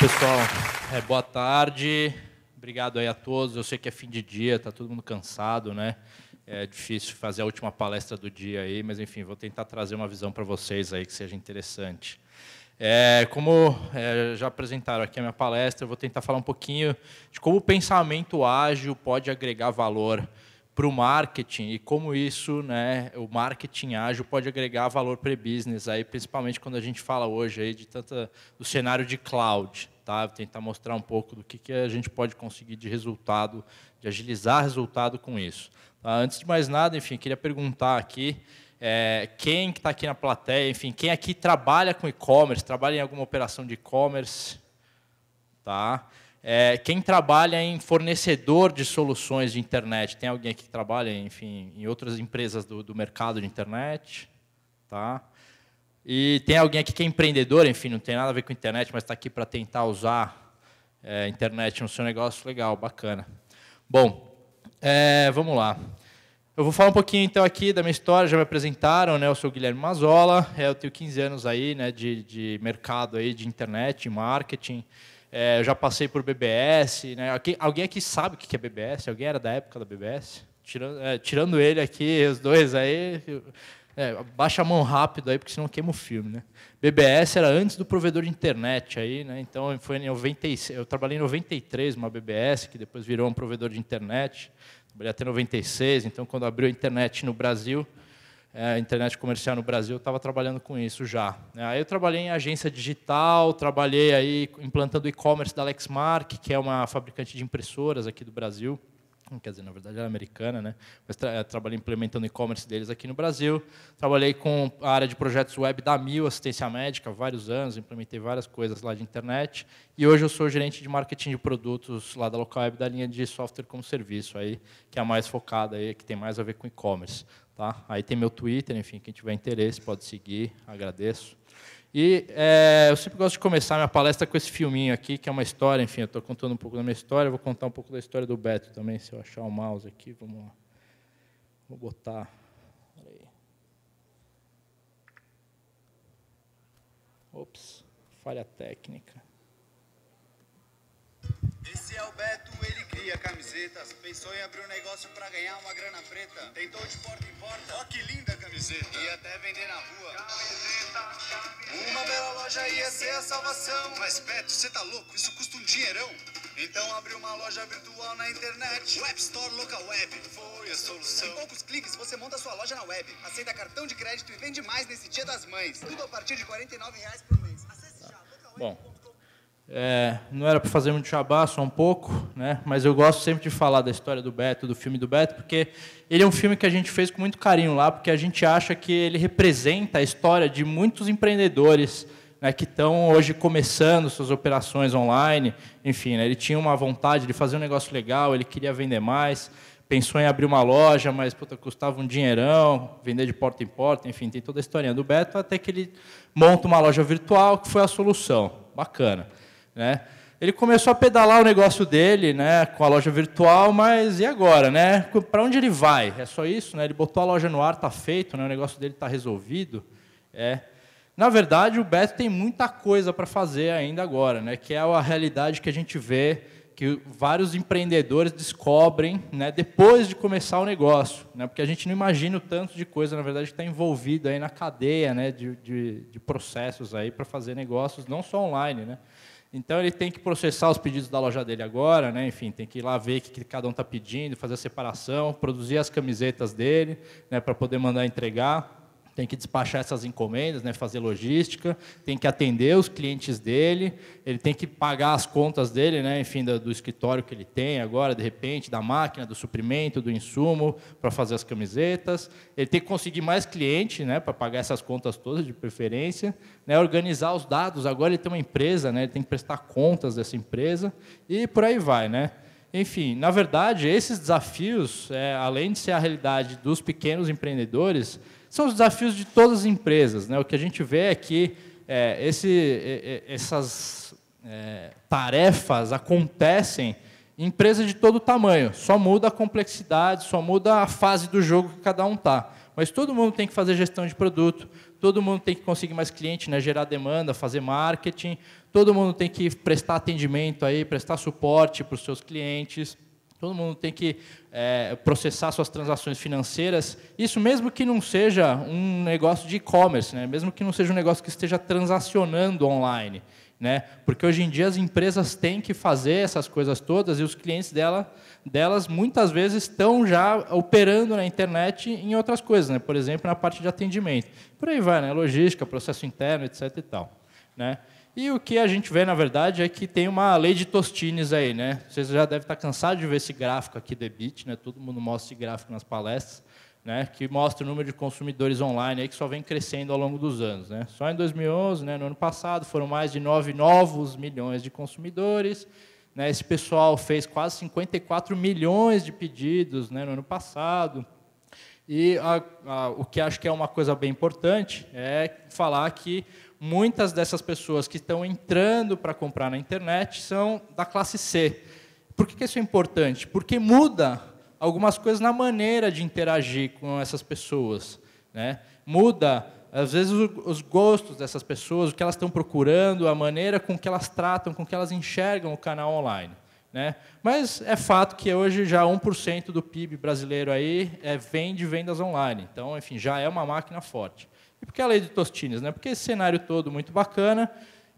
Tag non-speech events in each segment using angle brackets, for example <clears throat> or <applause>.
pessoal. É, boa tarde. Obrigado aí a todos. Eu sei que é fim de dia, está todo mundo cansado, né? É difícil fazer a última palestra do dia aí, mas enfim, vou tentar trazer uma visão para vocês aí que seja interessante. É, como é, já apresentaram aqui a minha palestra, eu vou tentar falar um pouquinho de como o pensamento ágil pode agregar valor para o marketing e como isso, né, o marketing ágil pode agregar valor para business aí, principalmente quando a gente fala hoje aí de tanta do cenário de cloud, tá? Vou tentar mostrar um pouco do que, que a gente pode conseguir de resultado, de agilizar resultado com isso. Tá? Antes de mais nada, enfim, queria perguntar aqui é, quem está aqui na plateia, enfim, quem aqui trabalha com e-commerce, trabalha em alguma operação de e-commerce, tá? é, quem trabalha em fornecedor de soluções de internet. Tem alguém aqui que trabalha, enfim, em outras empresas do, do mercado de internet? Tá? E tem alguém aqui que é empreendedor, enfim, não tem nada a ver com internet, mas está aqui para tentar usar é, internet no seu negócio. Legal, bacana. Bom, é, vamos lá. Eu vou falar um pouquinho então aqui da minha história, já me apresentaram, né? Eu sou o Guilherme Mazola, é, eu tenho 15 anos aí, né, de, de mercado aí de internet, de marketing. É, eu já passei por BBS. Né? Alguém, alguém aqui sabe o que é BBS? Alguém era da época da BBS? Tirando, é, tirando ele aqui, os dois aí. É, baixa a mão rápido aí, porque senão queima o filme. Né? BBS era antes do provedor de internet. Aí, né? Então, foi em 96, eu trabalhei em 93 uma BBS, que depois virou um provedor de internet. Trabalhei até 96. Então, quando abriu a internet no Brasil, é, internet comercial no Brasil, eu estava trabalhando com isso já. Né. Aí eu trabalhei em agência digital, trabalhei aí implantando o e-commerce da Lexmark, que é uma fabricante de impressoras aqui do Brasil quer dizer, na verdade era americana, né? Mas tra eh, trabalhei implementando e-commerce deles aqui no Brasil. Trabalhei com a área de projetos web da Mil, assistência médica, vários anos, implementei várias coisas lá de internet. E hoje eu sou gerente de marketing de produtos lá da Local Web, da linha de software como serviço, aí, que é a mais focada, aí, que tem mais a ver com e-commerce. Tá? Aí tem meu Twitter, enfim, quem tiver interesse pode seguir, agradeço. E é, eu sempre gosto de começar minha palestra com esse filminho aqui, que é uma história, enfim, eu estou contando um pouco da minha história, vou contar um pouco da história do Beto também, se eu achar o mouse aqui, vamos lá. Vou botar. Ops, falha técnica. Esse é o Beto a camisetas. Pensou em abrir um negócio para ganhar uma grana preta. Tentou de porta em porta. Ó que linda camiseta. E até vender na rua. Camiseta, camiseta. Uma bela loja ia ser a salvação. Mas Beto, você tá louco? Isso custa um dinheirão. Então abriu uma loja virtual na internet. Web Store Local Web foi a solução. Em poucos cliques você monta sua loja na web, aceita cartão de crédito e vende mais nesse Dia das Mães. Tudo a partir de R$ 49 por mês. Acesse já Bom, é, não era para fazer muito jabá, só um pouco, né? mas eu gosto sempre de falar da história do Beto, do filme do Beto, porque ele é um filme que a gente fez com muito carinho lá, porque a gente acha que ele representa a história de muitos empreendedores né, que estão hoje começando suas operações online. Enfim, né, ele tinha uma vontade de fazer um negócio legal, ele queria vender mais, pensou em abrir uma loja, mas puta, custava um dinheirão, vender de porta em porta, enfim, tem toda a historinha do Beto, até que ele monta uma loja virtual, que foi a solução. Bacana né? Ele começou a pedalar o negócio dele, né, com a loja virtual, mas e agora, né? Para onde ele vai? É só isso, né? Ele botou a loja no ar, tá feito, né? O negócio dele tá resolvido, é. Na verdade, o Beto tem muita coisa para fazer ainda agora, né? Que é a realidade que a gente vê que vários empreendedores descobrem né, depois de começar o negócio, né, porque a gente não imagina o tanto de coisa, na verdade, que está envolvida aí na cadeia né, de, de, de processos aí para fazer negócios, não só online. Né. Então ele tem que processar os pedidos da loja dele agora, né? enfim, tem que ir lá ver o que cada um está pedindo, fazer a separação, produzir as camisetas dele né? para poder mandar entregar tem que despachar essas encomendas, né, fazer logística, tem que atender os clientes dele, ele tem que pagar as contas dele, né, enfim, do, do escritório que ele tem agora, de repente, da máquina, do suprimento, do insumo para fazer as camisetas. Ele tem que conseguir mais cliente né, para pagar essas contas todas, de preferência, né, organizar os dados. Agora ele tem uma empresa, né, ele tem que prestar contas dessa empresa e por aí vai. Né? Enfim, na verdade, esses desafios, é, além de ser a realidade dos pequenos empreendedores, são os desafios de todas as empresas. Né? O que a gente vê é que é, esse, essas é, tarefas acontecem em empresas de todo tamanho. Só muda a complexidade, só muda a fase do jogo que cada um está. Mas todo mundo tem que fazer gestão de produto, todo mundo tem que conseguir mais cliente, né? gerar demanda, fazer marketing, todo mundo tem que prestar atendimento aí, prestar suporte para os seus clientes. Todo mundo tem que é, processar suas transações financeiras. Isso mesmo que não seja um negócio de e-commerce, né? mesmo que não seja um negócio que esteja transacionando online. Né? Porque hoje em dia as empresas têm que fazer essas coisas todas e os clientes dela, delas muitas vezes estão já operando na internet em outras coisas, né? por exemplo, na parte de atendimento. Por aí vai, né? logística, processo interno, etc. E tal, né? E o que a gente vê, na verdade, é que tem uma lei de Tostines aí, né? Vocês já devem estar cansados de ver esse gráfico aqui, de Beat, né? Todo mundo mostra esse gráfico nas palestras, né? Que mostra o número de consumidores online aí que só vem crescendo ao longo dos anos, né? Só em 2011, né? No ano passado, foram mais de 9 novos milhões de consumidores. Né? Esse pessoal fez quase 54 milhões de pedidos né? no ano passado. E a, a, o que acho que é uma coisa bem importante é falar que muitas dessas pessoas que estão entrando para comprar na internet são da classe C. Por que isso é importante? Porque muda algumas coisas na maneira de interagir com essas pessoas. Né? Muda, às vezes, os gostos dessas pessoas, o que elas estão procurando, a maneira com que elas tratam, com que elas enxergam o canal online. Né? Mas é fato que hoje já 1% do PIB brasileiro aí é, vem de vendas online. Então, enfim, já é uma máquina forte. E por que a lei de Tostines? Né? Porque esse cenário todo muito bacana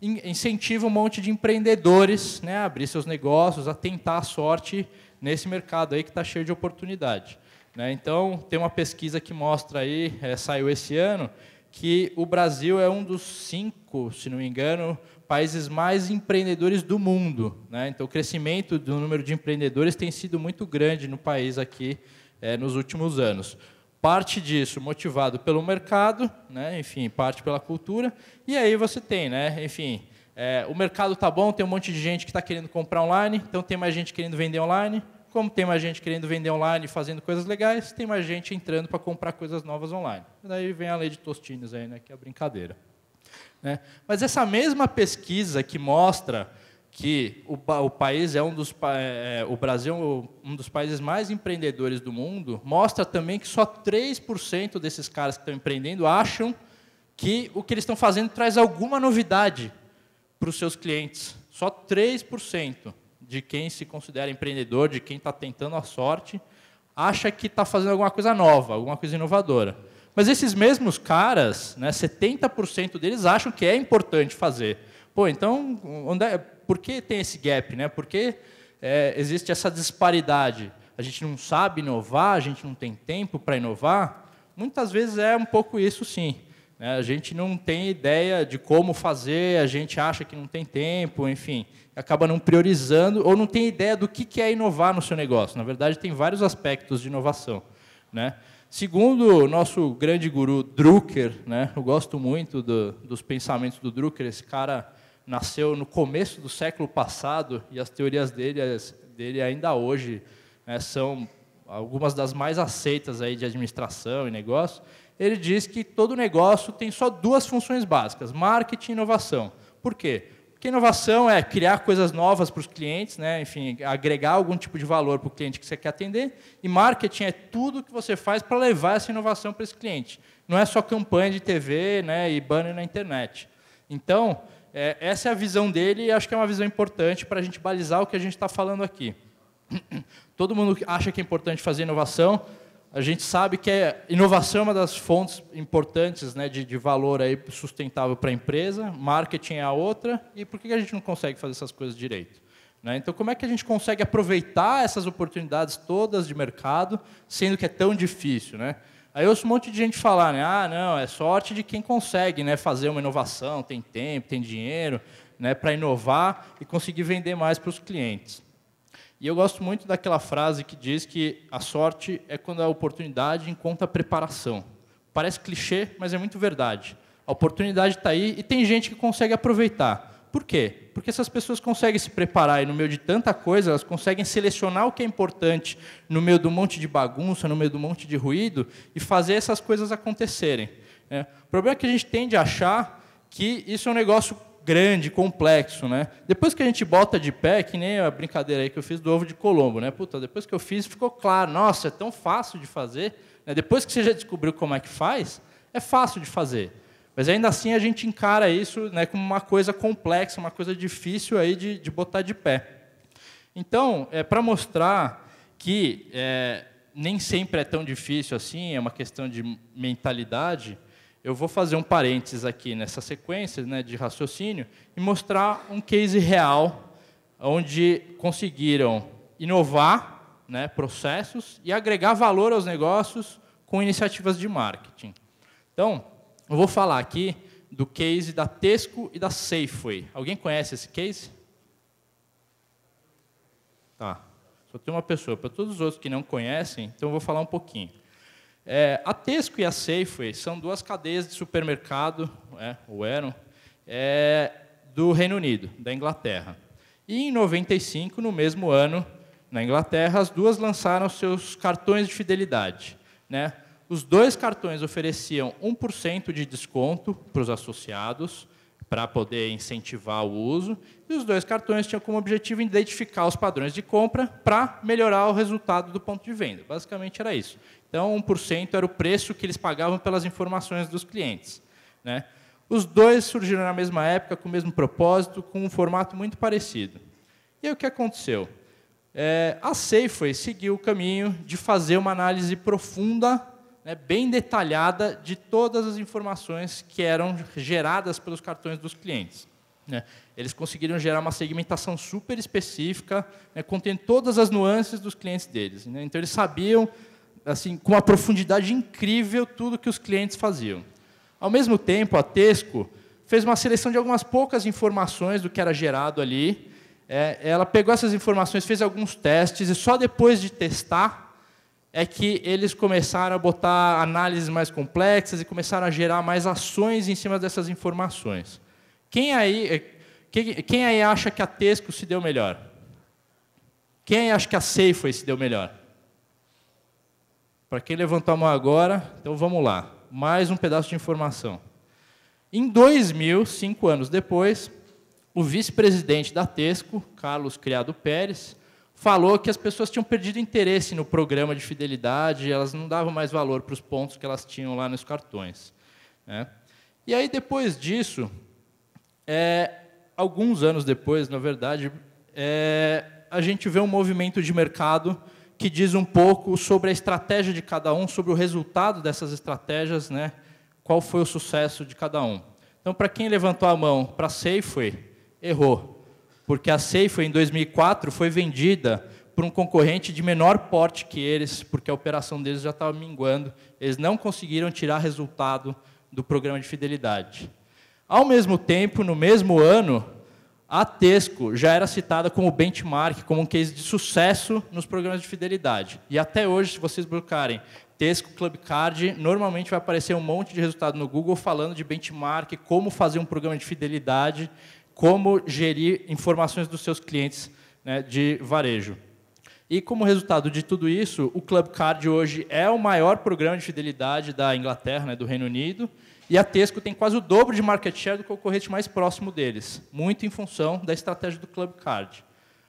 incentiva um monte de empreendedores né, a abrir seus negócios, a tentar a sorte nesse mercado aí que está cheio de oportunidade. Né? Então, tem uma pesquisa que mostra aí, é, saiu esse ano, que o Brasil é um dos cinco, se não me engano, países mais empreendedores do mundo. Né? Então, o crescimento do número de empreendedores tem sido muito grande no país aqui é, nos últimos anos. Parte disso motivado pelo mercado, né? enfim, parte pela cultura, e aí você tem, né? enfim, é, o mercado está bom, tem um monte de gente que está querendo comprar online, então tem mais gente querendo vender online. Como tem mais gente querendo vender online e fazendo coisas legais, tem mais gente entrando para comprar coisas novas online. Daí vem a lei de Tostines aí, né, que é a brincadeira. Né? Mas essa mesma pesquisa que mostra que o, o país é um dos é, é, o Brasil é um dos países mais empreendedores do mundo, mostra também que só 3% desses caras que estão empreendendo acham que o que eles estão fazendo traz alguma novidade para os seus clientes. Só 3% de quem se considera empreendedor, de quem está tentando a sorte, acha que está fazendo alguma coisa nova, alguma coisa inovadora. Mas esses mesmos caras, né, 70% deles acham que é importante fazer. Pô, então, onde é, por que tem esse gap? Né? Por que é, existe essa disparidade? A gente não sabe inovar, a gente não tem tempo para inovar? Muitas vezes é um pouco isso, sim. Né? A gente não tem ideia de como fazer, a gente acha que não tem tempo, enfim, acaba não priorizando ou não tem ideia do que é inovar no seu negócio. Na verdade, tem vários aspectos de inovação. Né? Segundo o nosso grande guru Drucker, né? eu gosto muito do, dos pensamentos do Drucker, esse cara nasceu no começo do século passado e as teorias dele, dele ainda hoje né, são algumas das mais aceitas aí de administração e negócio. Ele diz que todo negócio tem só duas funções básicas: marketing e inovação. Por quê? Porque inovação é criar coisas novas para os clientes, né? enfim, agregar algum tipo de valor para o cliente que você quer atender. E marketing é tudo que você faz para levar essa inovação para esse cliente. Não é só campanha de TV né, e banner na internet. Então, é, essa é a visão dele e acho que é uma visão importante para a gente balizar o que a gente está falando aqui. <clears throat> Todo mundo acha que é importante fazer inovação. A gente sabe que é, inovação é uma das fontes importantes né, de, de valor aí sustentável para a empresa, marketing é a outra, e por que a gente não consegue fazer essas coisas direito? Né? Então, como é que a gente consegue aproveitar essas oportunidades todas de mercado, sendo que é tão difícil? Né? Aí eu ouço um monte de gente falar, né? Ah, não, é sorte de quem consegue né, fazer uma inovação, tem tempo, tem dinheiro né, para inovar e conseguir vender mais para os clientes. E eu gosto muito daquela frase que diz que a sorte é quando a oportunidade encontra a preparação. Parece clichê, mas é muito verdade. A oportunidade está aí e tem gente que consegue aproveitar. Por quê? Porque essas pessoas conseguem se preparar e, no meio de tanta coisa, elas conseguem selecionar o que é importante no meio do monte de bagunça, no meio do monte de ruído e fazer essas coisas acontecerem. Né? O problema é que a gente tende a achar que isso é um negócio grande, complexo, né? Depois que a gente bota de pé, que nem a brincadeira aí que eu fiz do ovo de Colombo, né? Puta, depois que eu fiz, ficou claro, nossa, é tão fácil de fazer. Né? Depois que você já descobriu como é que faz, é fácil de fazer. Mas ainda assim a gente encara isso né, como uma coisa complexa, uma coisa difícil aí de, de botar de pé. Então, é para mostrar que é, nem sempre é tão difícil assim, é uma questão de mentalidade, eu vou fazer um parênteses aqui nessa sequência né, de raciocínio e mostrar um case real onde conseguiram inovar né, processos e agregar valor aos negócios com iniciativas de marketing. Então, eu vou falar aqui do case da Tesco e da Safeway. Alguém conhece esse case? Tá. Só tem uma pessoa. Para todos os outros que não conhecem, então eu vou falar um pouquinho. É, a Tesco e a Safeway são duas cadeias de supermercado, é, ou eram, é, do Reino Unido, da Inglaterra. E em 95, no mesmo ano, na Inglaterra, as duas lançaram seus cartões de fidelidade. Né? Os dois cartões ofereciam 1% de desconto para os associados, para poder incentivar o uso, e os dois cartões tinham como objetivo identificar os padrões de compra para melhorar o resultado do ponto de venda. Basicamente era isso. Então, 1% era o preço que eles pagavam pelas informações dos clientes. Né? Os dois surgiram na mesma época, com o mesmo propósito, com um formato muito parecido. E aí, o que aconteceu? É, a Safeway seguiu o caminho de fazer uma análise profunda né, bem detalhada de todas as informações que eram geradas pelos cartões dos clientes. Né. Eles conseguiram gerar uma segmentação super específica, né, contendo todas as nuances dos clientes deles. Né. Então, eles sabiam, assim, com uma profundidade incrível, tudo que os clientes faziam. Ao mesmo tempo, a Tesco fez uma seleção de algumas poucas informações do que era gerado ali. É, ela pegou essas informações, fez alguns testes, e só depois de testar é que eles começaram a botar análises mais complexas e começaram a gerar mais ações em cima dessas informações. Quem aí, é, quem, quem aí acha que a Tesco se deu melhor? Quem acha que a Safeway se deu melhor? Para quem levantou a mão agora, então vamos lá. Mais um pedaço de informação. Em 2000, cinco anos depois, o vice-presidente da Tesco, Carlos Criado Pérez, falou que as pessoas tinham perdido interesse no programa de fidelidade, elas não davam mais valor para os pontos que elas tinham lá nos cartões. Né? E aí, depois disso, é, alguns anos depois, na verdade, é, a gente vê um movimento de mercado que diz um pouco sobre a estratégia de cada um, sobre o resultado dessas estratégias, né? qual foi o sucesso de cada um. Então, para quem levantou a mão para Safeway, errou porque a Safe em 2004, foi vendida para um concorrente de menor porte que eles, porque a operação deles já estava minguando, eles não conseguiram tirar resultado do programa de fidelidade. Ao mesmo tempo, no mesmo ano, a Tesco já era citada como benchmark, como um case de sucesso nos programas de fidelidade. E até hoje, se vocês buscarem Tesco Club Card, normalmente vai aparecer um monte de resultado no Google falando de benchmark, como fazer um programa de fidelidade como gerir informações dos seus clientes né, de varejo. E como resultado de tudo isso, o Club Card hoje é o maior programa de fidelidade da Inglaterra, né, do Reino Unido, e a Tesco tem quase o dobro de market share do concorrente mais próximo deles, muito em função da estratégia do Club Card.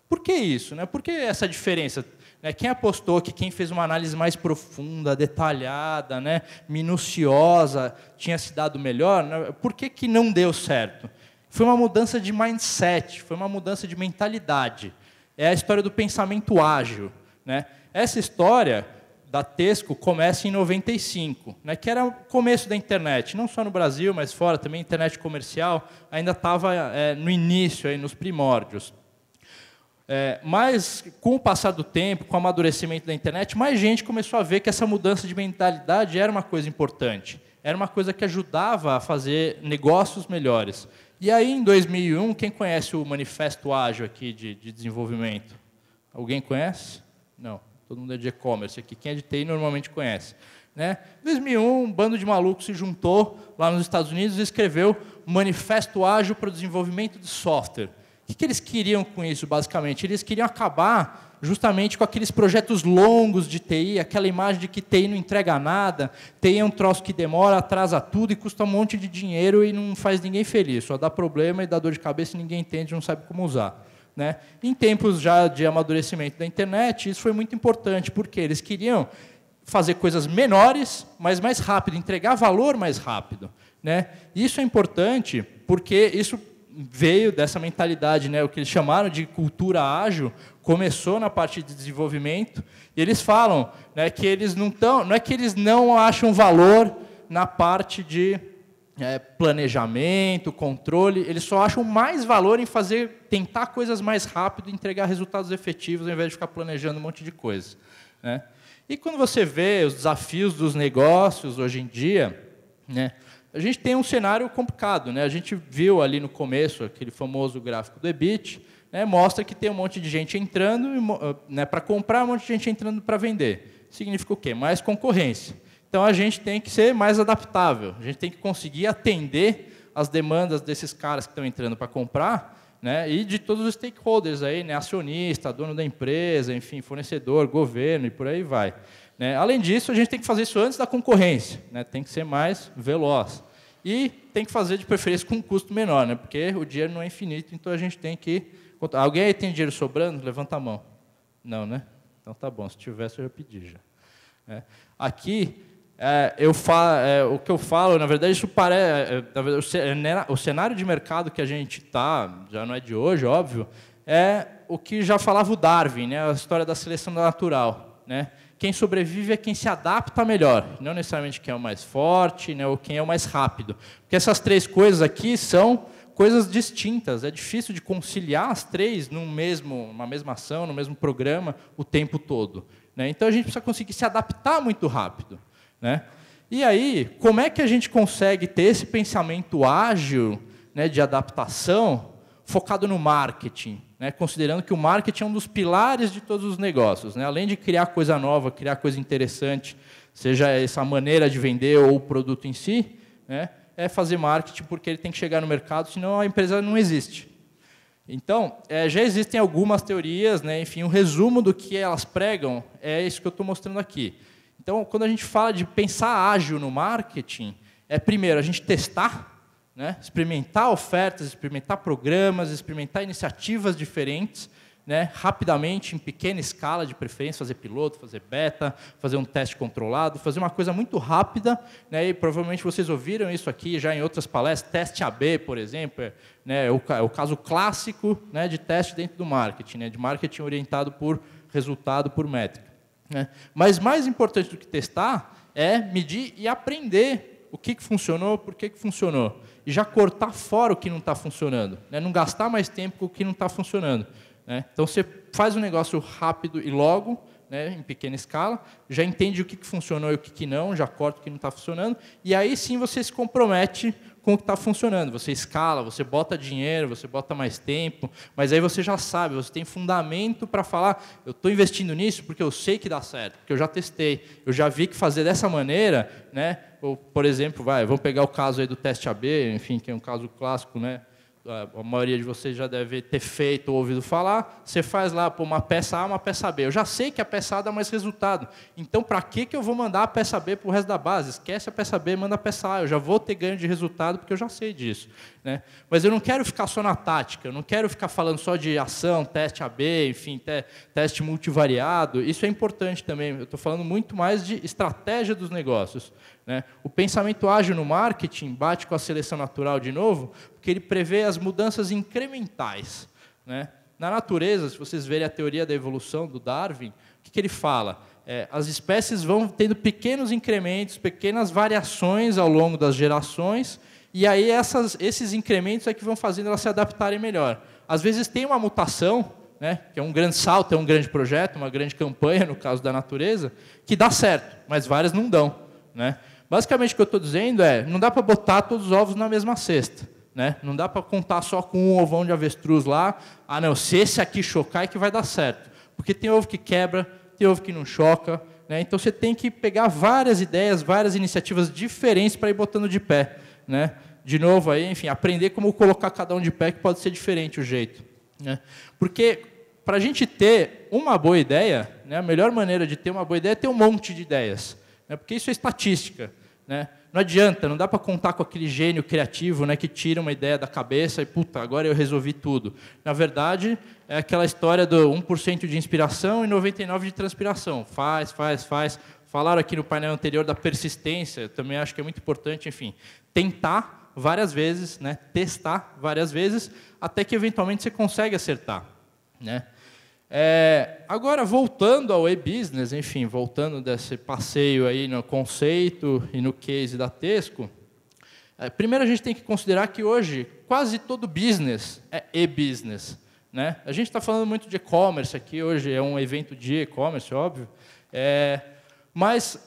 Por que isso? Né? Por que essa diferença? Né, quem apostou que quem fez uma análise mais profunda, detalhada, né, minuciosa, tinha se dado melhor, né? por que, que não deu certo? foi uma mudança de mindset, foi uma mudança de mentalidade. É a história do pensamento ágil. Né? Essa história da Tesco começa em 95, né, que era o começo da internet, não só no Brasil, mas fora também, internet comercial ainda estava é, no início, aí, nos primórdios. É, mas, com o passar do tempo, com o amadurecimento da internet, mais gente começou a ver que essa mudança de mentalidade era uma coisa importante, era uma coisa que ajudava a fazer negócios melhores. E aí, em 2001, quem conhece o Manifesto Ágil aqui de, de desenvolvimento? Alguém conhece? Não, todo mundo é de e-commerce aqui. Quem é de TI normalmente conhece. Né? Em 2001, um bando de malucos se juntou lá nos Estados Unidos e escreveu Manifesto Ágil para o Desenvolvimento de Software. O que, que eles queriam com isso, basicamente? Eles queriam acabar justamente com aqueles projetos longos de TI, aquela imagem de que TI não entrega nada, TI é um troço que demora, atrasa tudo e custa um monte de dinheiro e não faz ninguém feliz, só dá problema e dá dor de cabeça e ninguém entende, não sabe como usar. Né? Em tempos já de amadurecimento da internet, isso foi muito importante, porque eles queriam fazer coisas menores, mas mais rápido, entregar valor mais rápido. Né? Isso é importante porque isso veio dessa mentalidade, né, o que eles chamaram de cultura ágil, começou na parte de desenvolvimento, e eles falam né, que eles não estão. Não é que eles não acham valor na parte de é, planejamento, controle, eles só acham mais valor em fazer, tentar coisas mais rápido, entregar resultados efetivos, ao invés de ficar planejando um monte de coisa. Né? E quando você vê os desafios dos negócios hoje em dia, né, a gente tem um cenário complicado. Né? A gente viu ali no começo aquele famoso gráfico do EBIT, né, mostra que tem um monte de gente entrando eh, né, para comprar, um monte de gente entrando para vender. Significa o quê? Mais concorrência. Então a gente tem que ser mais adaptável, a gente tem que conseguir atender as demandas desses caras que estão entrando para comprar né, e de todos os stakeholders aí, né, acionista, dono da empresa, enfim, fornecedor, governo e por aí vai. Né. Além disso, a gente tem que fazer isso antes da concorrência, né, tem que ser mais veloz. E tem que fazer de preferência com um custo menor, né, porque o dinheiro não é infinito, então a gente tem que Alguém aí tem dinheiro sobrando? Levanta a mão. Não, né? Então tá bom, se tivesse eu já pedi já. É. Né? Aqui, é, eu falo, é, o que eu falo, na verdade, isso parece. É, é, é, o cenário de mercado que a gente está, já não é de hoje, óbvio, é o que já falava o Darwin, né? a história da seleção natural. Né? Quem sobrevive é quem se adapta melhor, não necessariamente quem é o mais forte né? ou quem é o mais rápido. Porque essas três coisas aqui são coisas distintas. É difícil de conciliar as três num mesmo, numa mesma ação, no mesmo programa, o tempo todo. Né? Então a gente precisa conseguir se adaptar muito rápido. Né? E aí, como é que a gente consegue ter esse pensamento ágil né, de adaptação focado no marketing? Né? considerando que o marketing é um dos pilares de todos os negócios. Né? Além de criar coisa nova, criar coisa interessante, seja essa maneira de vender ou o produto em si, né? é fazer marketing porque ele tem que chegar no mercado, senão a empresa não existe. Então, é, já existem algumas teorias, né, enfim, um resumo do que elas pregam é isso que eu estou mostrando aqui. Então, quando a gente fala de pensar ágil no marketing, é primeiro a gente testar, né, experimentar ofertas, experimentar programas, experimentar iniciativas diferentes, né, rapidamente, em pequena escala de preferência, fazer piloto, fazer beta, fazer um teste controlado, fazer uma coisa muito rápida, né, e provavelmente vocês ouviram isso aqui já em outras palestras, teste AB, por exemplo, né, é, né, o, é o caso clássico né, de teste dentro do marketing, né, de marketing orientado por resultado, por métrica. Né. Mas mais importante do que testar é medir e aprender o que, que funcionou, por que, que funcionou. E já cortar fora o que não está funcionando. Né, não gastar mais tempo com o que não está funcionando. Né? Então, você faz um negócio rápido e logo, né, em pequena escala, já entende o que, que funcionou e o que, que não, já corta o que não está funcionando, e aí sim você se compromete com o que está funcionando. Você escala, você bota dinheiro, você bota mais tempo, mas aí você já sabe, você tem fundamento para falar: eu estou investindo nisso porque eu sei que dá certo, porque eu já testei, eu já vi que fazer dessa maneira, né? Ou, por exemplo, vai, vamos pegar o caso aí do teste AB, enfim, que é um caso clássico, né? a maioria de vocês já deve ter feito ou ouvido falar, você faz lá por uma peça A, uma peça B. Eu já sei que a peça A dá mais resultado. Então, para que, que eu vou mandar a peça B para o resto da base? Esquece a peça B, manda a peça A. Eu já vou ter ganho de resultado, porque eu já sei disso. Né? Mas eu não quero ficar só na tática, eu não quero ficar falando só de ação, teste AB, enfim, te, teste multivariado. Isso é importante também. Eu estou falando muito mais de estratégia dos negócios. Né? O pensamento ágil no marketing bate com a seleção natural de novo, porque ele prevê as mudanças incrementais. Né? Na natureza, se vocês verem a teoria da evolução do Darwin, o que, que ele fala? É, as espécies vão tendo pequenos incrementos, pequenas variações ao longo das gerações, e aí essas, esses incrementos é que vão fazendo elas se adaptarem melhor. Às vezes tem uma mutação, né, que é um grande salto, é um grande projeto, uma grande campanha, no caso da natureza, que dá certo, mas várias não dão. Né? Basicamente, o que eu estou dizendo é, não dá para botar todos os ovos na mesma cesta. Né? Não dá para contar só com um ovão de avestruz lá. Ah, não, se esse aqui chocar é que vai dar certo. Porque tem ovo que quebra, tem ovo que não choca. Né? Então, você tem que pegar várias ideias, várias iniciativas diferentes para ir botando de pé. Né? De novo, aí, enfim, aprender como colocar cada um de pé, que pode ser diferente o jeito. Né? Porque para a gente ter uma boa ideia, né, a melhor maneira de ter uma boa ideia é ter um monte de ideias né? porque isso é estatística. Né? Não adianta, não dá para contar com aquele gênio criativo né, que tira uma ideia da cabeça e, puta, agora eu resolvi tudo. Na verdade, é aquela história do 1% de inspiração e 99% de transpiração. Faz, faz, faz. Falaram aqui no painel anterior da persistência, também acho que é muito importante, enfim, tentar várias vezes, né, testar várias vezes, até que eventualmente você consegue acertar. Né? É, agora, voltando ao e-business, enfim, voltando desse passeio aí no conceito e no case da Tesco, é, primeiro a gente tem que considerar que hoje quase todo business é e-business. Né? A gente está falando muito de e-commerce aqui, hoje é um evento de e-commerce, óbvio, é, mas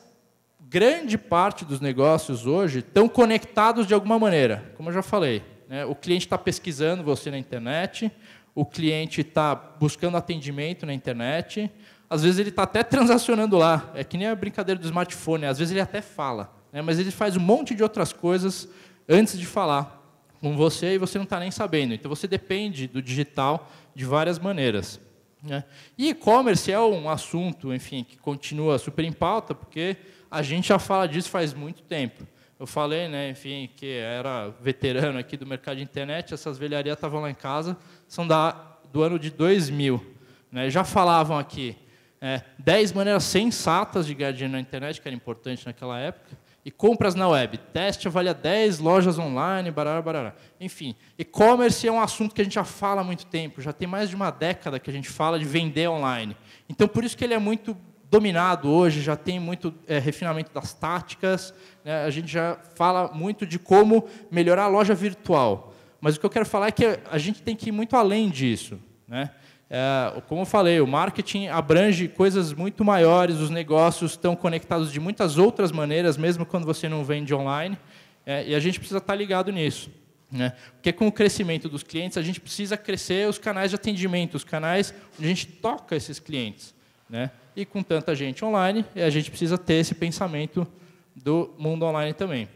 grande parte dos negócios hoje estão conectados de alguma maneira, como eu já falei. Né? O cliente está pesquisando você na internet, o cliente está buscando atendimento na internet, às vezes ele está até transacionando lá, é que nem a brincadeira do smartphone, às vezes ele até fala, né? mas ele faz um monte de outras coisas antes de falar com você e você não está nem sabendo. Então você depende do digital de várias maneiras. Né? E e-commerce é um assunto, enfim, que continua super em pauta, porque a gente já fala disso faz muito tempo eu falei, né, enfim, que era veterano aqui do mercado de internet, essas velharias estavam lá em casa, são da, do ano de 2000. Né, já falavam aqui é, 10 maneiras sensatas de ganhar dinheiro na internet, que era importante naquela época, e compras na web. Teste avalia 10 lojas online, barará, barará. Enfim, e-commerce é um assunto que a gente já fala há muito tempo, já tem mais de uma década que a gente fala de vender online. Então, por isso que ele é muito dominado hoje, já tem muito é, refinamento das táticas, né? a gente já fala muito de como melhorar a loja virtual. Mas o que eu quero falar é que a gente tem que ir muito além disso. Né? É, como eu falei, o marketing abrange coisas muito maiores, os negócios estão conectados de muitas outras maneiras, mesmo quando você não vende online, é, e a gente precisa estar tá ligado nisso. Né? Porque com o crescimento dos clientes, a gente precisa crescer os canais de atendimento, os canais onde a gente toca esses clientes. Né? E com tanta gente online, eh, a gente precisa ter esse pensamento do mundo online também.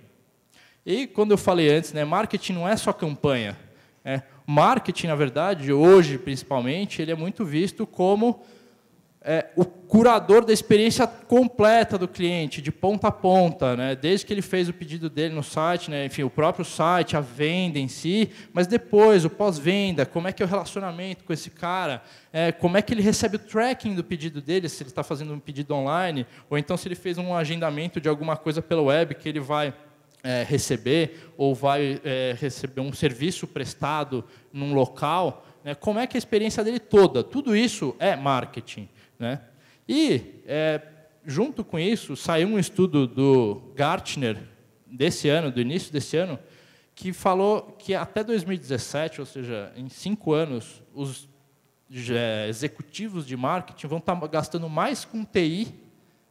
E quando eu falei antes, né, marketing não é só campanha. Né? Marketing, na verdade, hoje principalmente, ele é muito visto como é, o curador da experiência completa do cliente, de ponta a ponta, né? desde que ele fez o pedido dele no site, né? enfim, o próprio site, a venda em si, mas depois, o pós-venda, como é que é o relacionamento com esse cara, é, como é que ele recebe o tracking do pedido dele, se ele está fazendo um pedido online, ou então se ele fez um agendamento de alguma coisa pela web que ele vai é, receber, ou vai é, receber um serviço prestado num local, né? como é que é a experiência dele toda. Tudo isso é marketing. Né? E, é, junto com isso, saiu um estudo do Gartner, desse ano, do início desse ano, que falou que até 2017, ou seja, em cinco anos, os é, executivos de marketing vão estar tá gastando mais com TI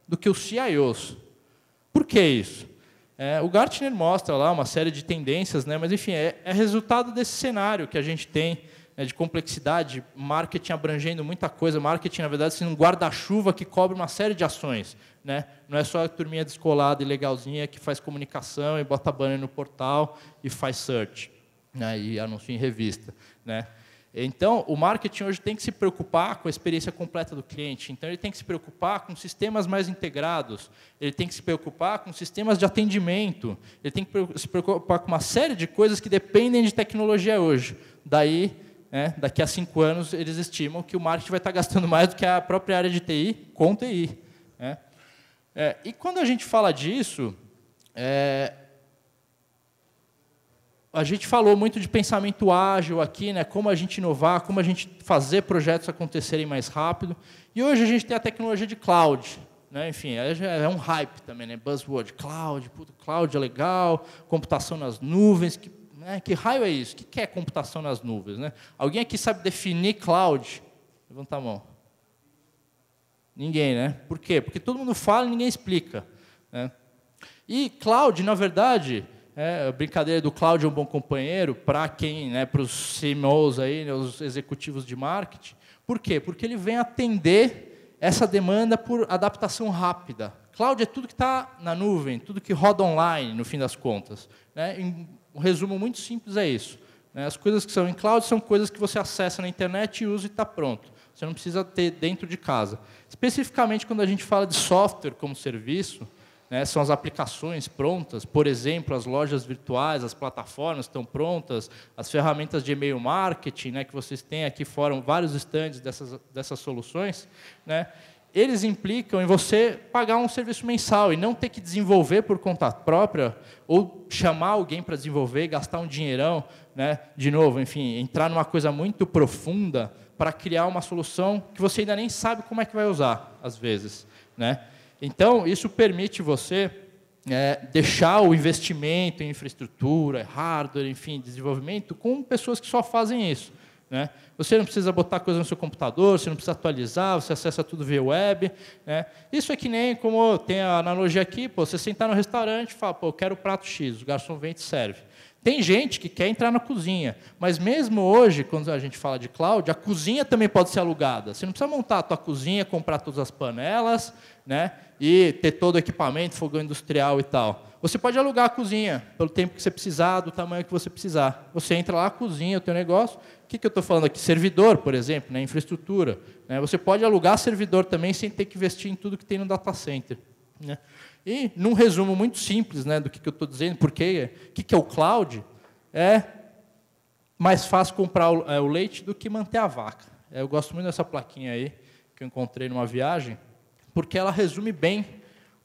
do que os CIOs. Por que isso? É, o Gartner mostra lá uma série de tendências, né, mas, enfim, é, é resultado desse cenário que a gente tem né, de complexidade, marketing abrangendo muita coisa. Marketing, na verdade, sendo um guarda-chuva que cobre uma série de ações. Né? Não é só a turminha descolada e legalzinha que faz comunicação e bota banner no portal e faz search né, e anuncia em revista. Né? Então, o marketing hoje tem que se preocupar com a experiência completa do cliente. Então, ele tem que se preocupar com sistemas mais integrados, ele tem que se preocupar com sistemas de atendimento, ele tem que se preocupar com uma série de coisas que dependem de tecnologia hoje. Daí, né, daqui a cinco anos, eles estimam que o marketing vai estar gastando mais do que a própria área de TI com TI. Né. É, e quando a gente fala disso, é, a gente falou muito de pensamento ágil aqui, né? como a gente inovar, como a gente fazer projetos acontecerem mais rápido. E hoje a gente tem a tecnologia de cloud. Né? Enfim, é um hype também, né? buzzword. Cloud, puto, cloud é legal, computação nas nuvens, que né? Que raio é isso? O que é computação nas nuvens? Né? Alguém aqui sabe definir cloud? Levanta a mão. Ninguém, né? Por quê? Porque todo mundo fala e ninguém explica. Né? E cloud, na verdade, é, brincadeira do cloud é um bom companheiro para quem, né, para os CMOs, aí, né, os executivos de marketing. Por quê? Porque ele vem atender essa demanda por adaptação rápida. Cloud é tudo que está na nuvem, tudo que roda online, no fim das contas. Né? um resumo muito simples é isso. Né? As coisas que são em cloud são coisas que você acessa na internet e usa e está pronto. Você não precisa ter dentro de casa. Especificamente quando a gente fala de software como serviço, né, são as aplicações prontas, por exemplo, as lojas virtuais, as plataformas estão prontas, as ferramentas de e-mail marketing né, que vocês têm aqui fora, vários estandes dessas, dessas soluções. Né, eles implicam em você pagar um serviço mensal e não ter que desenvolver por conta própria ou chamar alguém para desenvolver, gastar um dinheirão, né? De novo, enfim, entrar numa coisa muito profunda para criar uma solução que você ainda nem sabe como é que vai usar, às vezes, né? Então, isso permite você é, deixar o investimento em infraestrutura, hardware, enfim, desenvolvimento com pessoas que só fazem isso. Né? Você não precisa botar coisa no seu computador, você não precisa atualizar, você acessa tudo via web. Né? Isso é que nem, como tem a analogia aqui, pô, você sentar no restaurante e falar, pô, eu quero o prato X, o garçom vem e te serve. Tem gente que quer entrar na cozinha, mas mesmo hoje, quando a gente fala de cloud, a cozinha também pode ser alugada. Você não precisa montar a tua cozinha, comprar todas as panelas, né, e ter todo o equipamento, fogão industrial e tal. Você pode alugar a cozinha pelo tempo que você precisar, do tamanho que você precisar. Você entra lá, cozinha o teu negócio. O que, que eu estou falando aqui? Servidor, por exemplo, né, infraestrutura. Né? Você pode alugar servidor também sem ter que investir em tudo que tem no data center. Né? E, num resumo muito simples né, do que, que eu estou dizendo, porque o que, que é o cloud, é mais fácil comprar o, é, o leite do que manter a vaca. É, eu gosto muito dessa plaquinha aí, que eu encontrei numa viagem, porque ela resume bem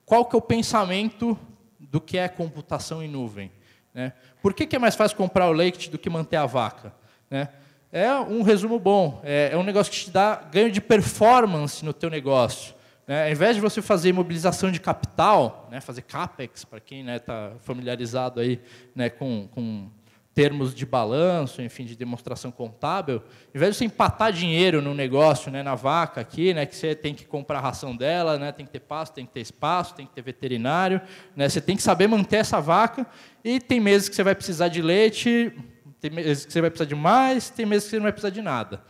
qual que é o pensamento do que é computação em nuvem. Né? Por que, que é mais fácil comprar o leite do que manter a vaca? Né? É um resumo bom, é, é um negócio que te dá ganho de performance no teu negócio. Né, ao invés de você fazer mobilização de capital, né, fazer CAPEX, para quem está né, tá familiarizado aí, né, com, com, termos de balanço, enfim, de demonstração contábil, ao invés de você empatar dinheiro no negócio, né, na vaca aqui, né, que você tem que comprar a ração dela, tem que ter pasto, tem que ter espaço, tem que ter veterinário, você tem que saber manter essa vaca, e tem meses que você vai precisar de leite, tem meses que você vai precisar de mais, tem meses que você não vai precisar de nada.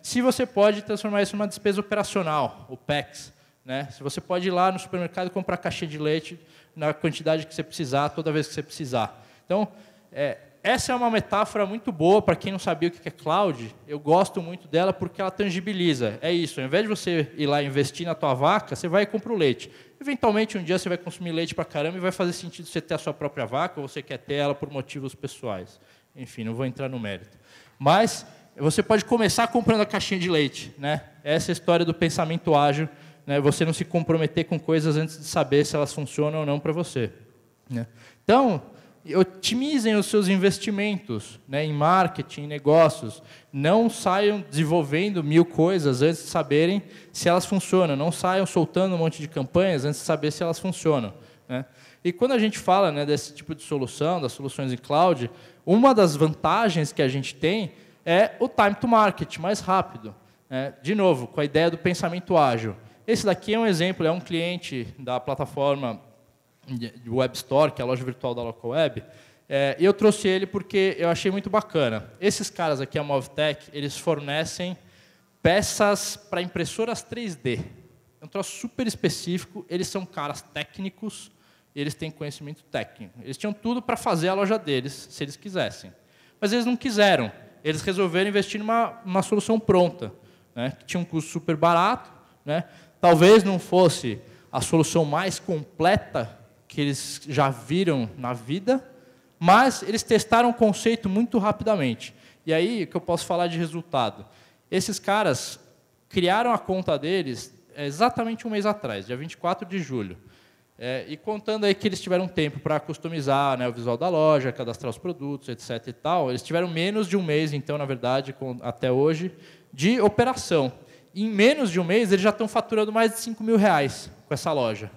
Se você pode transformar isso em uma despesa operacional, o PEX, né? Se você pode ir lá no supermercado e comprar caixinha de leite na quantidade que você precisar, toda vez que você precisar. Então, é, essa é uma metáfora muito boa para quem não sabia o que é cloud. Eu gosto muito dela porque ela tangibiliza. É isso. Ao invés de você ir lá investir na tua vaca, você vai e compra o leite. Eventualmente, um dia você vai consumir leite para caramba e vai fazer sentido você ter a sua própria vaca ou você quer ter ela por motivos pessoais. Enfim, não vou entrar no mérito. Mas você pode começar comprando a caixinha de leite. Né? Essa é a história do pensamento ágil né, você não se comprometer com coisas antes de saber se elas funcionam ou não para você. Né? Então, otimizem os seus investimentos né, em marketing, em negócios. Não saiam desenvolvendo mil coisas antes de saberem se elas funcionam. Não saiam soltando um monte de campanhas antes de saber se elas funcionam. Né? E quando a gente fala né, desse tipo de solução, das soluções em cloud, uma das vantagens que a gente tem é o time to market mais rápido. Né. De novo, com a ideia do pensamento ágil. Esse daqui é um exemplo, é um cliente da plataforma de Web Store, que é a loja virtual da Web. É, eu trouxe ele porque eu achei muito bacana. Esses caras aqui, a Movtech, eles fornecem peças para impressoras 3D. É um troço super específico, eles são caras técnicos, eles têm conhecimento técnico. Eles tinham tudo para fazer a loja deles, se eles quisessem. Mas eles não quiseram. Eles resolveram investir numa, uma solução pronta, né, que tinha um custo super barato, né, Talvez não fosse a solução mais completa que eles já viram na vida, mas eles testaram o conceito muito rapidamente. E aí que eu posso falar de resultado. Esses caras criaram a conta deles é, exatamente um mês atrás, dia 24 de julho. É, e contando aí que eles tiveram tempo para customizar né, o visual da loja, cadastrar os produtos, etc. E tal, eles tiveram menos de um mês, então, na verdade, com, até hoje, de operação em menos de um mês, eles já estão faturando mais de 5 mil reais com essa loja.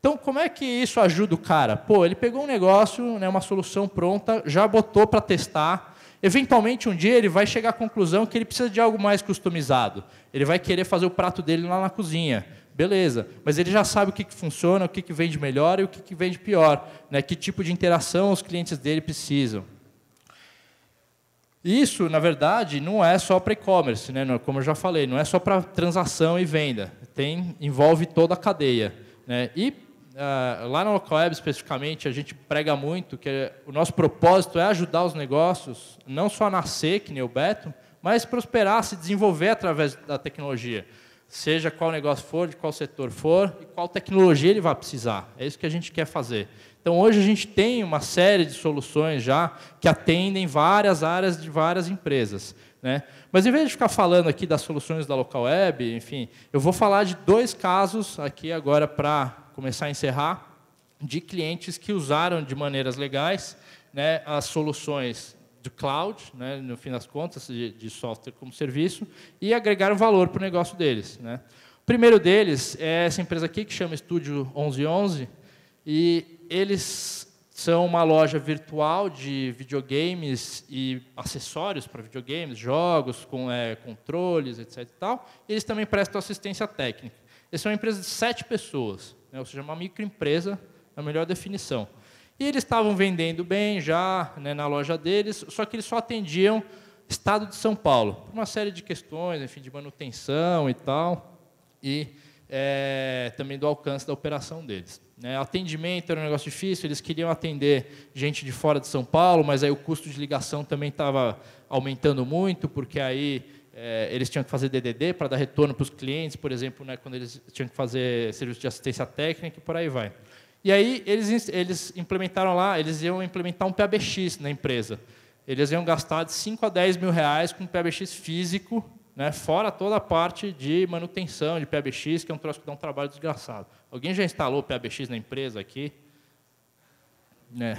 Então, como é que isso ajuda o cara? Pô, ele pegou um negócio, né, uma solução pronta, já botou para testar. Eventualmente, um dia, ele vai chegar à conclusão que ele precisa de algo mais customizado. Ele vai querer fazer o prato dele lá na cozinha. Beleza, mas ele já sabe o que, que funciona, o que, que vende melhor e o que, que vende pior, né? que tipo de interação os clientes dele precisam. Isso, na verdade, não é só para e-commerce, né? como eu já falei, não é só para transação e venda. Tem, envolve toda a cadeia. Né? E uh, lá na Local Web, especificamente, a gente prega muito que o nosso propósito é ajudar os negócios não só a nascer, que nem o Beto, mas prosperar, se desenvolver através da tecnologia seja qual negócio for, de qual setor for e qual tecnologia ele vai precisar. É isso que a gente quer fazer. Então, hoje a gente tem uma série de soluções já que atendem várias áreas de várias empresas. Né? Mas, em vez de ficar falando aqui das soluções da Local Web, enfim, eu vou falar de dois casos aqui agora para começar a encerrar, de clientes que usaram de maneiras legais né, as soluções do cloud, né, no fim das contas, de, de, software como serviço, e agregaram valor para o negócio deles. Né. O primeiro deles é essa empresa aqui, que chama Estúdio 1111, e eles são uma loja virtual de videogames e acessórios para videogames, jogos, com é, controles, etc. E tal. eles também prestam assistência técnica. Essa é uma empresa de sete pessoas, né, ou seja, uma microempresa, a melhor definição. E eles estavam vendendo bem já né, na loja deles, só que eles só atendiam Estado de São Paulo, por uma série de questões, enfim, de manutenção e tal, e é, também do alcance da operação deles. Né, atendimento era um negócio difícil, eles queriam atender gente de fora de São Paulo, mas aí o custo de ligação também estava aumentando muito, porque aí é, eles tinham que fazer DDD para dar retorno para os clientes, por exemplo, né, quando eles tinham que fazer serviço de assistência técnica e por aí vai. E aí eles, eles implementaram lá, eles iam implementar um PBX na empresa. Eles iam gastar de 5 a 10 mil reais com PBX físico, né, fora toda a parte de manutenção de PBX, que é um troço que dá um trabalho desgraçado. Alguém já instalou PBX na empresa aqui? Né?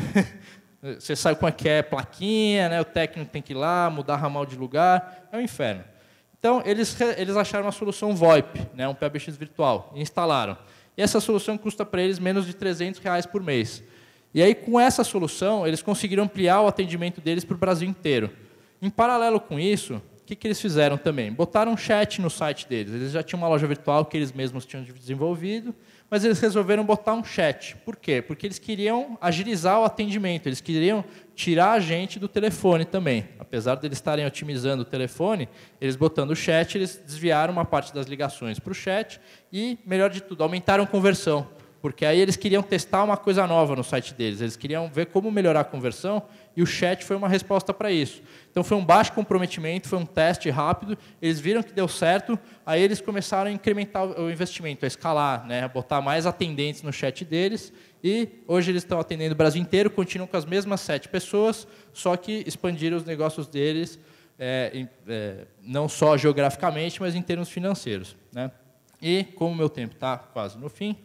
<laughs> Você sabe como é que é plaquinha, né? o técnico tem que ir lá, mudar ramal de lugar, é um inferno. Então, eles, eles acharam uma solução VoIP, né? um PBX virtual, e instalaram e essa solução custa para eles menos de 300 reais por mês. E aí, com essa solução, eles conseguiram ampliar o atendimento deles para o Brasil inteiro. Em paralelo com isso, o que, que eles fizeram também? Botaram um chat no site deles. Eles já tinham uma loja virtual que eles mesmos tinham desenvolvido, mas eles resolveram botar um chat. Por quê? Porque eles queriam agilizar o atendimento, eles queriam tirar a gente do telefone também. Apesar de eles estarem otimizando o telefone, eles botando o chat, eles desviaram uma parte das ligações para o chat e, melhor de tudo, aumentaram conversão porque aí eles queriam testar uma coisa nova no site deles, eles queriam ver como melhorar a conversão e o chat foi uma resposta para isso. Então foi um baixo comprometimento, foi um teste rápido, eles viram que deu certo, aí eles começaram a incrementar o investimento, a escalar, né, a botar mais atendentes no chat deles e hoje eles estão atendendo o Brasil inteiro, continuam com as mesmas sete pessoas, só que expandiram os negócios deles é, é, não só geograficamente, mas em termos financeiros. Né? E como o meu tempo está quase no fim,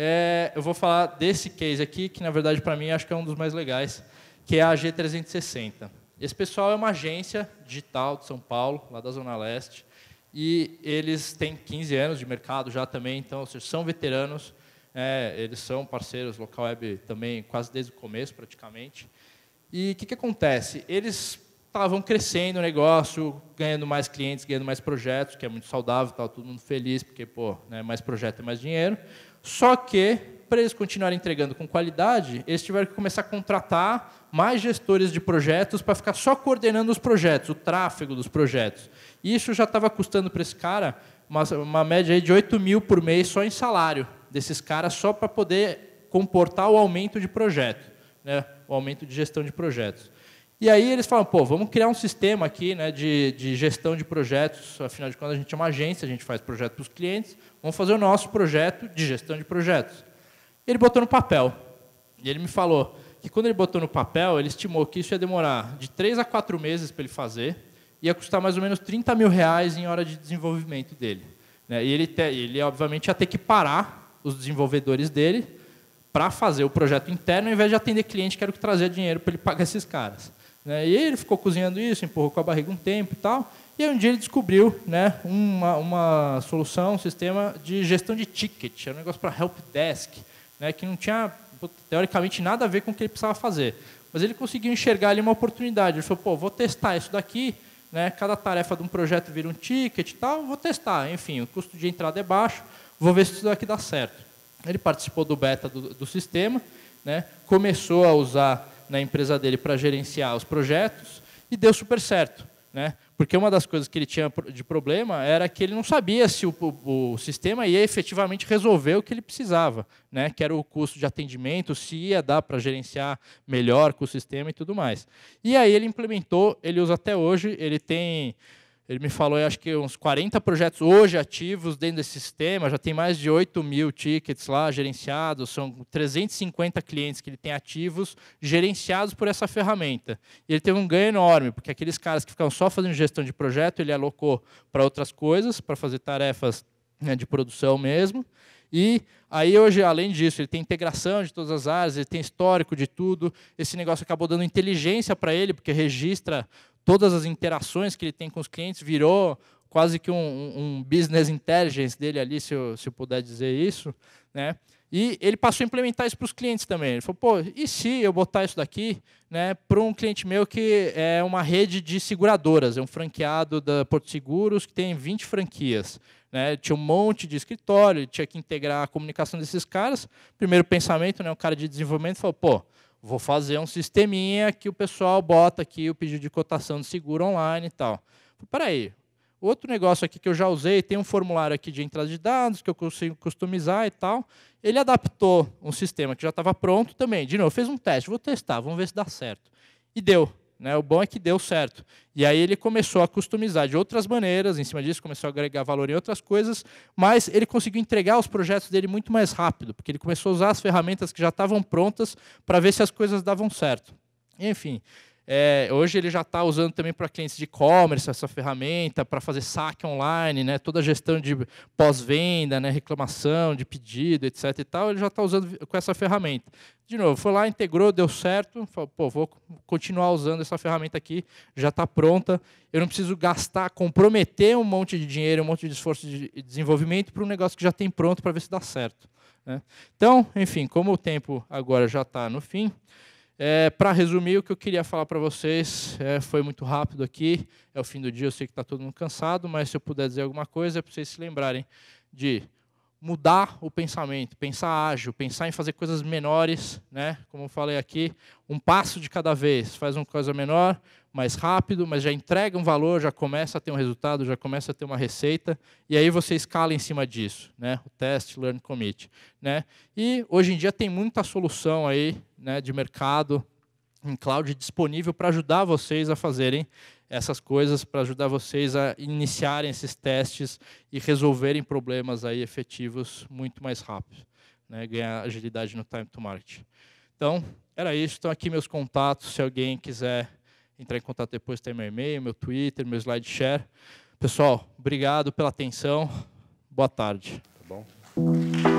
é, eu vou falar desse case aqui, que na verdade para mim acho que é um dos mais legais, que é a G360. Esse pessoal é uma agência digital de São Paulo, lá da Zona Leste, e eles têm 15 anos de mercado já também, então seja, são veteranos, é, eles são parceiros local web também quase desde o começo praticamente. E o que, que acontece? Eles estavam crescendo o negócio, ganhando mais clientes, ganhando mais projetos, que é muito saudável, estava tá todo mundo feliz, porque pô, né, mais projeto é mais dinheiro. Só que, para eles continuarem entregando com qualidade, eles tiveram que começar a contratar mais gestores de projetos para ficar só coordenando os projetos, o tráfego dos projetos. E isso já estava custando para esse cara uma, uma média de 8 mil por mês só em salário desses caras, só para poder comportar o aumento de projeto, né? o aumento de gestão de projetos. E aí eles falam, pô, vamos criar um sistema aqui né, de, de gestão de projetos, afinal de contas a gente é uma agência, a gente faz projeto para os clientes, vamos fazer o nosso projeto de gestão de projetos. Ele botou no papel. E ele me falou que quando ele botou no papel, ele estimou que isso ia demorar de três a quatro meses para ele fazer, ia custar mais ou menos 30 mil reais em hora de desenvolvimento dele. Né. E ele, ele obviamente, ia ter que parar os desenvolvedores dele para fazer o projeto interno, ao invés de atender cliente que era o que trazia dinheiro para ele pagar esses caras. Né? E ele ficou cozinhando isso, empurrou com a barriga um tempo e tal. E aí um dia ele descobriu né, uma, uma solução, um sistema de gestão de ticket, era um negócio para help desk, né, que não tinha teoricamente nada a ver com o que ele precisava fazer. Mas ele conseguiu enxergar ali uma oportunidade. Ele falou, pô, vou testar isso daqui, né, cada tarefa de um projeto vira um ticket e tal, vou testar. Enfim, o custo de entrada é baixo, vou ver se isso daqui dá certo. Ele participou do beta do, do sistema, né, começou a usar na empresa dele para gerenciar os projetos e deu super certo. Né? Porque uma das coisas que ele tinha de problema era que ele não sabia se o, o, o sistema ia efetivamente resolver o que ele precisava, né? que era o custo de atendimento, se ia dar para gerenciar melhor com o sistema e tudo mais. E aí ele implementou, ele usa até hoje, ele tem ele me falou, acho que uns 40 projetos hoje ativos dentro desse sistema, já tem mais de 8 mil tickets lá gerenciados, são 350 clientes que ele tem ativos gerenciados por essa ferramenta. E ele teve um ganho enorme, porque aqueles caras que ficam só fazendo gestão de projeto, ele alocou para outras coisas, para fazer tarefas né, de produção mesmo. E aí hoje, além disso, ele tem integração de todas as áreas, ele tem histórico de tudo. Esse negócio acabou dando inteligência para ele, porque registra todas as interações que ele tem com os clientes virou quase que um, um, business intelligence dele ali, se eu, se eu puder dizer isso, né? E ele passou a implementar isso para os clientes também. Ele falou, pô, e se eu botar isso daqui né, para um cliente meu que é uma rede de seguradoras, é um franqueado da Porto Seguros que tem 20 franquias. Né? Tinha um monte de escritório, tinha que integrar a comunicação desses caras. Primeiro pensamento, né, o cara de desenvolvimento falou, pô, vou fazer um sisteminha que o pessoal bota aqui o pedido de cotação de seguro online e tal. Espera aí, outro negócio aqui que eu já usei, tem um formulário aqui de entrada de dados que eu consigo customizar e tal. Ele adaptou um sistema que já estava pronto também. De novo, fez um teste, vou testar, vamos ver se dá certo. E deu. Né? O bom é que deu certo. E aí ele começou a customizar de outras maneiras, em cima disso, começou a agregar valor em outras coisas, mas ele conseguiu entregar os projetos dele muito mais rápido, porque ele começou a usar as ferramentas que já estavam prontas para ver se as coisas davam certo. Enfim, é, hoje ele já está usando também para clientes de e-commerce essa ferramenta, para fazer saque online, né, toda a gestão de pós-venda, né, reclamação de pedido, etc. E tal, ele já está usando com essa ferramenta. De novo, foi lá, integrou, deu certo, falou, pô, vou continuar usando essa ferramenta aqui, já está pronta, eu não preciso gastar, comprometer um monte de dinheiro, um monte de esforço de desenvolvimento para um negócio que já tem pronto para ver se dá certo. Né? Então, enfim, como o tempo agora já está no fim, é, para resumir, o que eu queria falar para vocês é, foi muito rápido aqui. É o fim do dia, eu sei que está todo mundo cansado, mas se eu puder dizer alguma coisa, é para vocês se lembrarem de mudar o pensamento, pensar ágil, pensar em fazer coisas menores, né? Como eu falei aqui, um passo de cada vez, faz uma coisa menor, mais rápido, mas já entrega um valor, já começa a ter um resultado, já começa a ter uma receita, e aí você escala em cima disso, né? O test, learn, commit, né? E hoje em dia tem muita solução aí, né, de mercado em cloud disponível para ajudar vocês a fazerem essas coisas, para ajudar vocês a iniciarem esses testes e resolverem problemas aí efetivos muito mais rápido, né? Ganhar agilidade no time to market. Então, era isso. Estão aqui meus contatos, se alguém quiser entrar em contato depois, tem meu e-mail, meu Twitter, meu SlideShare. Pessoal, obrigado pela atenção. Boa tarde. Tá bom.